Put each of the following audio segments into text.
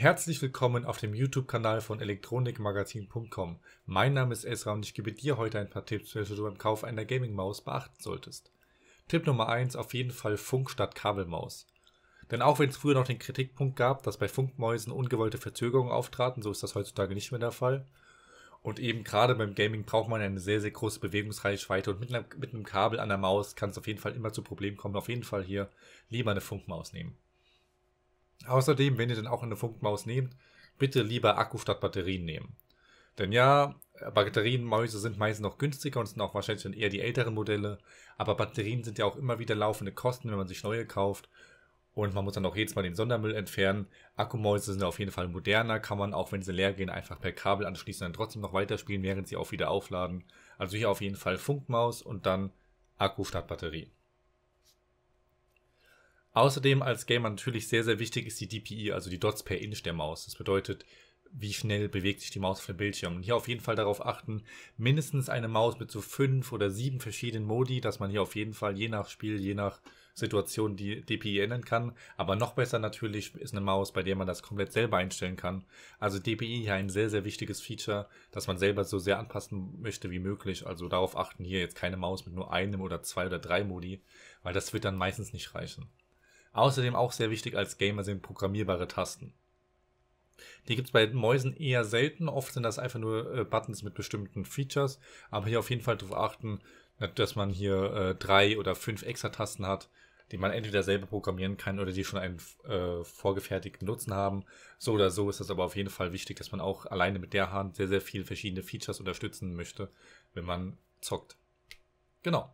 Herzlich willkommen auf dem YouTube-Kanal von elektronikmagazin.com. Mein Name ist Esra und ich gebe dir heute ein paar Tipps, welche du beim Kauf einer Gaming-Maus beachten solltest. Tipp Nummer 1 auf jeden Fall Funk statt Kabelmaus. Denn auch wenn es früher noch den Kritikpunkt gab, dass bei Funkmäusen ungewollte Verzögerungen auftraten, so ist das heutzutage nicht mehr der Fall. Und eben gerade beim Gaming braucht man eine sehr, sehr große Bewegungsreichweite und mit, einer, mit einem Kabel an der Maus kann es auf jeden Fall immer zu Problemen kommen. Auf jeden Fall hier lieber eine Funkmaus nehmen. Außerdem, wenn ihr dann auch eine Funkmaus nehmt, bitte lieber Akku statt Batterien nehmen. Denn ja, Batterienmäuse sind meist noch günstiger und sind auch wahrscheinlich dann eher die älteren Modelle. Aber Batterien sind ja auch immer wieder laufende Kosten, wenn man sich neue kauft. Und man muss dann auch jedes Mal den Sondermüll entfernen. Akkumäuse sind auf jeden Fall moderner, kann man auch wenn sie leer gehen, einfach per Kabel anschließen und dann trotzdem noch weiterspielen, während sie auch wieder aufladen. Also hier auf jeden Fall Funkmaus und dann Akku statt Batterie. Außerdem als Gamer natürlich sehr, sehr wichtig ist die DPI, also die Dots per Inch der Maus. Das bedeutet, wie schnell bewegt sich die Maus auf dem Bildschirm. Und hier auf jeden Fall darauf achten, mindestens eine Maus mit so fünf oder sieben verschiedenen Modi, dass man hier auf jeden Fall je nach Spiel, je nach Situation die DPI ändern kann. Aber noch besser natürlich ist eine Maus, bei der man das komplett selber einstellen kann. Also DPI hier ein sehr, sehr wichtiges Feature, das man selber so sehr anpassen möchte wie möglich. Also darauf achten hier jetzt keine Maus mit nur einem oder zwei oder drei Modi, weil das wird dann meistens nicht reichen. Außerdem auch sehr wichtig als Gamer sind programmierbare Tasten. Die gibt es bei Mäusen eher selten. Oft sind das einfach nur äh, Buttons mit bestimmten Features. Aber hier auf jeden Fall darauf achten, dass man hier äh, drei oder fünf extra Tasten hat, die man entweder selber programmieren kann oder die schon einen äh, vorgefertigten Nutzen haben. So oder so ist das aber auf jeden Fall wichtig, dass man auch alleine mit der Hand sehr, sehr viele verschiedene Features unterstützen möchte, wenn man zockt. Genau.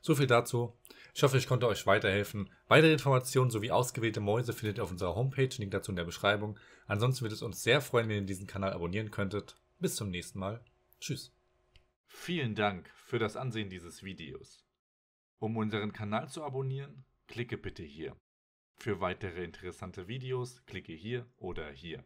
So viel dazu. Ich hoffe, ich konnte euch weiterhelfen. Weitere Informationen sowie ausgewählte Mäuse findet ihr auf unserer Homepage, Link dazu in der Beschreibung. Ansonsten würde es uns sehr freuen, wenn ihr diesen Kanal abonnieren könntet. Bis zum nächsten Mal. Tschüss. Vielen Dank für das Ansehen dieses Videos. Um unseren Kanal zu abonnieren, klicke bitte hier. Für weitere interessante Videos klicke hier oder hier.